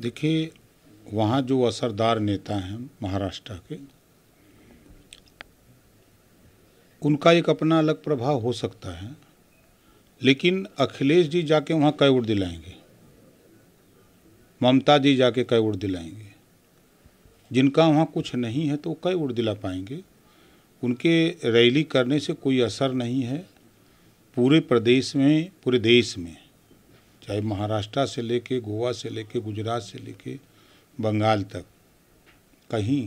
देखिए वहाँ जो असरदार नेता हैं महाराष्ट्र के उनका एक अपना अलग प्रभाव हो सकता है लेकिन अखिलेश जी जाके वहाँ कई उड़ दिलाएंगे ममता जी जाके कई उड़ दिलाएंगे जिनका वहाँ कुछ नहीं है तो वो कई उड़ दिला पाएंगे उनके रैली करने से कोई असर नहीं है पूरे प्रदेश में पूरे देश में चाहे महाराष्ट्र से लेके गोवा से लेके गुजरात से लेके बंगाल तक कहीं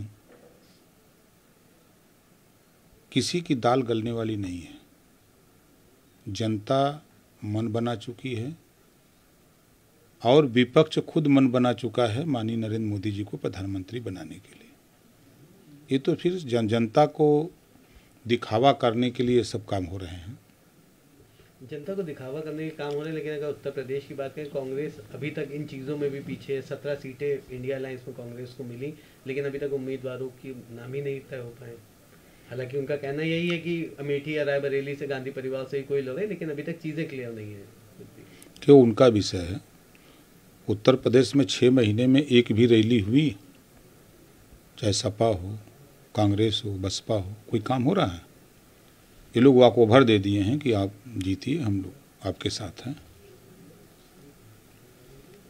किसी की दाल गलने वाली नहीं है जनता मन बना चुकी है और विपक्ष खुद मन बना चुका है माननीय नरेंद्र मोदी जी को प्रधानमंत्री बनाने के लिए ये तो फिर जन जनता को दिखावा करने के लिए सब काम हो रहे हैं जनता को दिखावा करने के काम हो रहे लेकिन अगर उत्तर प्रदेश की बात करें कांग्रेस अभी तक इन चीज़ों में भी पीछे है सत्रह सीटें इंडिया अलायंस में कांग्रेस को मिली लेकिन अभी तक उम्मीदवारों की नाम ही नहीं तय हो पाए हालांकि उनका कहना यही है कि अमेठी या रायबरेली से गांधी परिवार से ही कोई लड़े लेकिन अभी तक चीज़ें क्लियर नहीं है क्यों उनका विषय है उत्तर प्रदेश में छः महीने में एक भी रैली हुई चाहे सपा हो कांग्रेस हो बसपा हो कोई काम हो रहा है ये लोग आपको भर दे दिए हैं कि आप जीतिए हम लोग आपके साथ हैं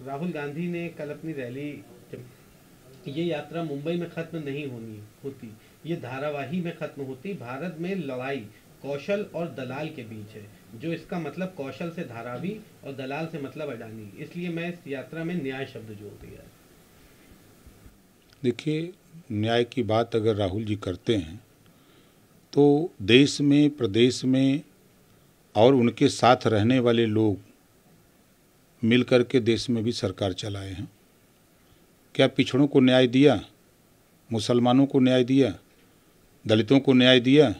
राहुल गांधी ने कल अपनी रैली ये यात्रा मुंबई में खत्म नहीं होनी होती ये धारावाही में खत्म होती भारत में लड़ाई कौशल और दलाल के बीच है जो इसका मतलब कौशल से धारावी और दलाल से मतलब अडानी इसलिए मैं इस यात्रा में न्याय शब्द जोड़ दिया देखिए न्याय की बात अगर राहुल जी करते हैं तो देश में प्रदेश में और उनके साथ रहने वाले लोग मिलकर के देश में भी सरकार चलाए हैं क्या पिछड़ों को न्याय दिया मुसलमानों को न्याय दिया दलितों को न्याय दिया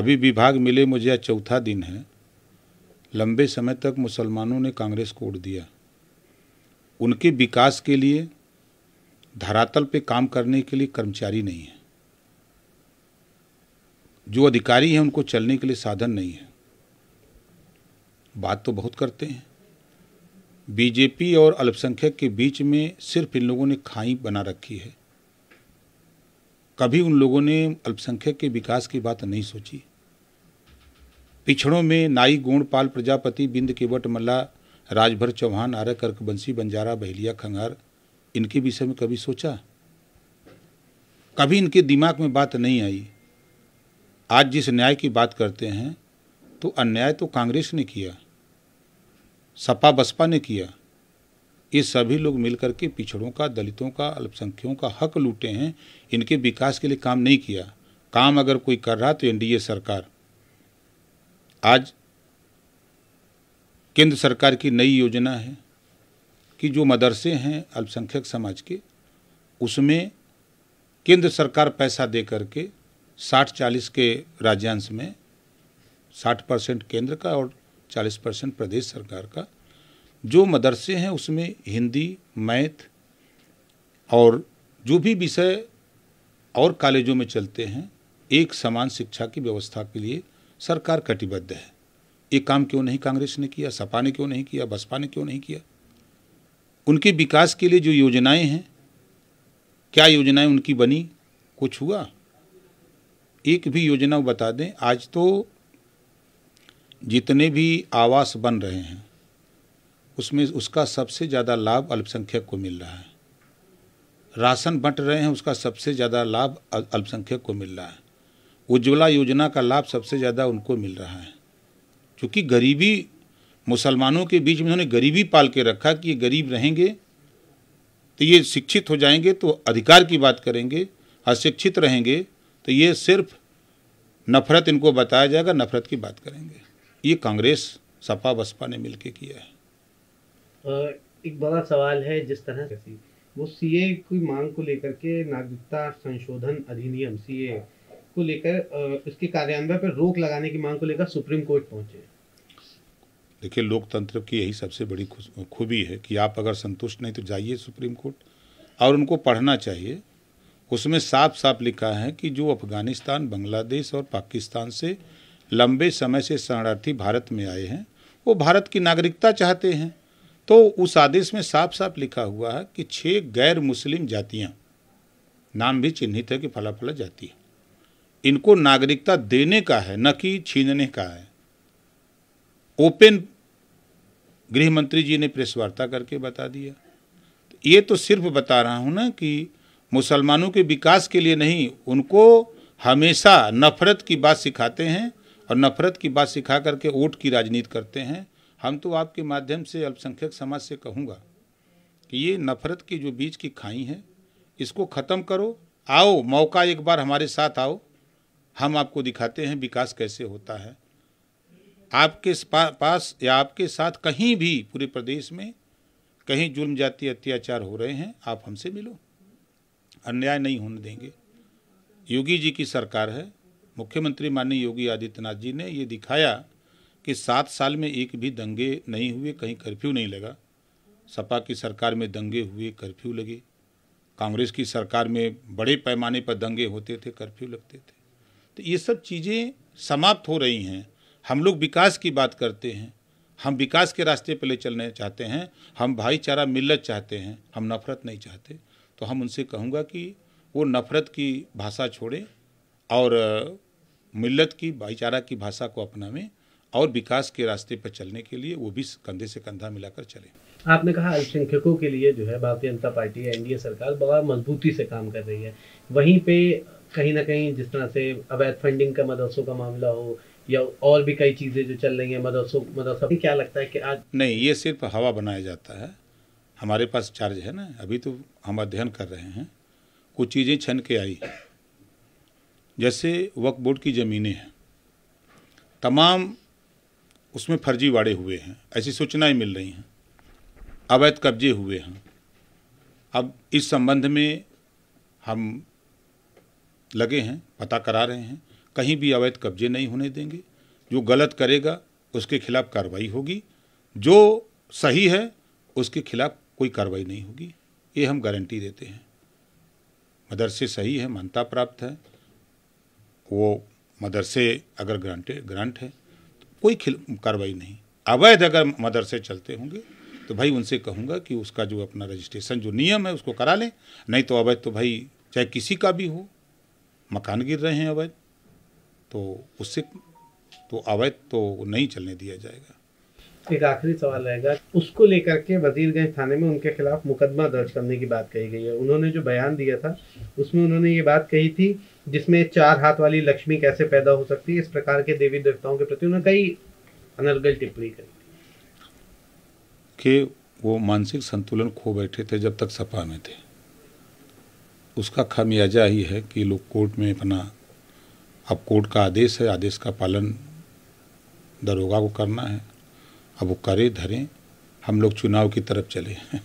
अभी विभाग मिले मुझे आज चौथा दिन है लंबे समय तक मुसलमानों ने कांग्रेस को उड़ दिया उनके विकास के लिए धरातल पे काम करने के लिए कर्मचारी नहीं है जो अधिकारी हैं उनको चलने के लिए साधन नहीं है बात तो बहुत करते हैं बीजेपी और अल्पसंख्यक के बीच में सिर्फ इन लोगों ने खाई बना रखी है कभी उन लोगों ने अल्पसंख्यक के विकास की बात नहीं सोची पिछड़ों में नाई गोणपाल प्रजापति बिंद केवट मल्ला राजभर चौहान आर्य कर्कबंशी बंजारा बहलिया खंगार इनके विषय में कभी सोचा कभी इनके दिमाग में बात नहीं आई आज जिस न्याय की बात करते हैं तो अन्याय तो कांग्रेस ने किया सपा बसपा ने किया ये सभी लोग मिलकर के पिछड़ों का दलितों का अल्पसंख्यकों का हक लूटे हैं इनके विकास के लिए काम नहीं किया काम अगर कोई कर रहा तो एनडीए सरकार आज केंद्र सरकार की नई योजना है कि जो मदरसे हैं अल्पसंख्यक समाज के उसमें केंद्र सरकार पैसा दे करके साठ चालीस के राज्यांश में साठ परसेंट केंद्र का और चालीस परसेंट प्रदेश सरकार का जो मदरसे हैं उसमें हिंदी मैथ और जो भी विषय और कॉलेजों में चलते हैं एक समान शिक्षा की व्यवस्था के लिए सरकार कटिबद्ध है ये काम क्यों नहीं कांग्रेस ने किया सपा ने क्यों नहीं किया बसपा ने क्यों नहीं किया उनके विकास के लिए जो योजनाएं हैं क्या योजनाएं उनकी बनी कुछ हुआ एक भी योजना बता दें आज तो जितने भी आवास बन रहे हैं उसमें उसका सबसे ज़्यादा लाभ अल्पसंख्यक को मिल रहा है राशन बंट रहे हैं उसका सबसे ज़्यादा लाभ अल्पसंख्यक को मिल रहा है उज्ज्वला योजना का लाभ सबसे ज़्यादा उनको मिल रहा है क्योंकि गरीबी मुसलमानों के बीच में उन्होंने गरीबी पाल के रखा कि ये गरीब रहेंगे तो ये शिक्षित हो जाएंगे तो अधिकार की बात करेंगे अशिक्षित रहेंगे तो ये सिर्फ नफरत इनको बताया जाएगा नफरत की बात करेंगे ये कांग्रेस सपा बसपा ने मिलके किया है एक बड़ा सवाल है जिस तरह से वो सीए की मांग को लेकर के नागरिकता संशोधन अधिनियम सीए को लेकर इसके कार्यान्वयन पर रोक लगाने की मांग को लेकर सुप्रीम कोर्ट पहुंचे देखिए लोकतंत्र की यही सबसे बड़ी खूबी है कि आप अगर संतुष्ट नहीं तो जाइए सुप्रीम कोर्ट और उनको पढ़ना चाहिए उसमें साफ साफ लिखा है कि जो अफगानिस्तान बांग्लादेश और पाकिस्तान से लंबे समय से शरणार्थी भारत में आए हैं वो भारत की नागरिकता चाहते हैं तो उस आदेश में साफ साफ लिखा हुआ है कि छः गैर मुस्लिम जातियाँ नाम भी चिन्हित है कि फला फला जाती है इनको नागरिकता देने का है न कि छीनने का है ओपन गृह मंत्री जी ने प्रेस वार्ता करके बता दिया ये तो सिर्फ बता रहा हूँ ना कि मुसलमानों के विकास के लिए नहीं उनको हमेशा नफरत की बात सिखाते हैं और नफरत की बात सिखा करके वोट की राजनीति करते हैं हम तो आपके माध्यम से अल्पसंख्यक समाज से कहूँगा कि ये नफरत की जो बीच की खाई है इसको ख़त्म करो आओ मौका एक बार हमारे साथ आओ हम आपको दिखाते हैं विकास कैसे होता है आपके पास या आपके साथ कहीं भी पूरे प्रदेश में कहीं जुल्म जाति अत्याचार हो रहे हैं आप हमसे मिलो अन्याय नहीं होने देंगे योगी जी की सरकार है मुख्यमंत्री माननीय योगी आदित्यनाथ जी ने ये दिखाया कि सात साल में एक भी दंगे नहीं हुए कहीं कर्फ्यू नहीं लगा सपा की सरकार में दंगे हुए कर्फ्यू लगे कांग्रेस की सरकार में बड़े पैमाने पर दंगे होते थे कर्फ्यू लगते थे तो ये सब चीज़ें समाप्त हो रही हैं हम लोग विकास की बात करते हैं हम विकास के रास्ते पर ले चलने चाहते हैं हम भाईचारा मिलत चाहते हैं हम नफरत नहीं चाहते तो हम उनसे कहूँगा कि वो नफ़रत की भाषा छोड़े और मिल्लत की भाईचारा की भाषा को अपनावें और विकास के रास्ते पर चलने के लिए वो भी कंधे से कंधा मिलाकर चले आपने कहा अल्पसंख्यकों के लिए जो है भारतीय जनता पार्टी या एनडीए सरकार बहुत मजबूती से काम कर रही है वहीं पे कहीं ना कहीं जिस तरह से अवैध फंडिंग का मदरसों का मामला हो या और भी कई चीज़ें जो चल रही है मदरसों मदरसा क्या लगता है कि आज नहीं ये सिर्फ हवा बनाया जाता है हमारे पास चार्ज है ना अभी तो हम अध्ययन कर रहे हैं कुछ चीज़ें छन के आई जैसे वक्फ बोर्ड की ज़मीनें हैं तमाम उसमें फर्जीवाड़े हुए हैं ऐसी सूचनाएं मिल रही हैं अवैध कब्जे हुए हैं अब इस संबंध में हम लगे हैं पता करा रहे हैं कहीं भी अवैध कब्जे नहीं होने देंगे जो गलत करेगा उसके खिलाफ कार्रवाई होगी जो सही है उसके खिलाफ कोई कार्रवाई नहीं होगी ये हम गारंटी देते हैं मदरसे सही है मान्यता प्राप्त है वो मदरसे अगर ग्रांटेड ग्रांट है तो कोई कार्रवाई नहीं अवैध अगर मदरसे चलते होंगे तो भाई उनसे कहूँगा कि उसका जो अपना रजिस्ट्रेशन जो नियम है उसको करा लें नहीं तो अवैध तो भाई चाहे किसी का भी हो मकान गिर रहे हैं अवैध तो उससे तो अवैध तो नहीं चलने दिया जाएगा एक आखिरी सवाल रहेगा उसको लेकर के वजीरगंज थाने में उनके खिलाफ मुकदमा दर्ज करने की बात कही गई है उन्होंने जो बयान दिया था उसमें उन्होंने ये बात कही थी जिसमें चार हाथ वाली लक्ष्मी कैसे पैदा हो सकती है इस प्रकार के देवी देवताओं के प्रति उन्होंने कई अनर्गल टिप्पणी करी कि वो मानसिक संतुलन खो बैठे थे जब तक सपा में थे उसका खामियाजा ही है कि लोग कोर्ट में अपना अब कोर्ट का आदेश है आदेश का पालन दरोगा को करना है अब वो करें धरें हम लोग चुनाव की तरफ चले हैं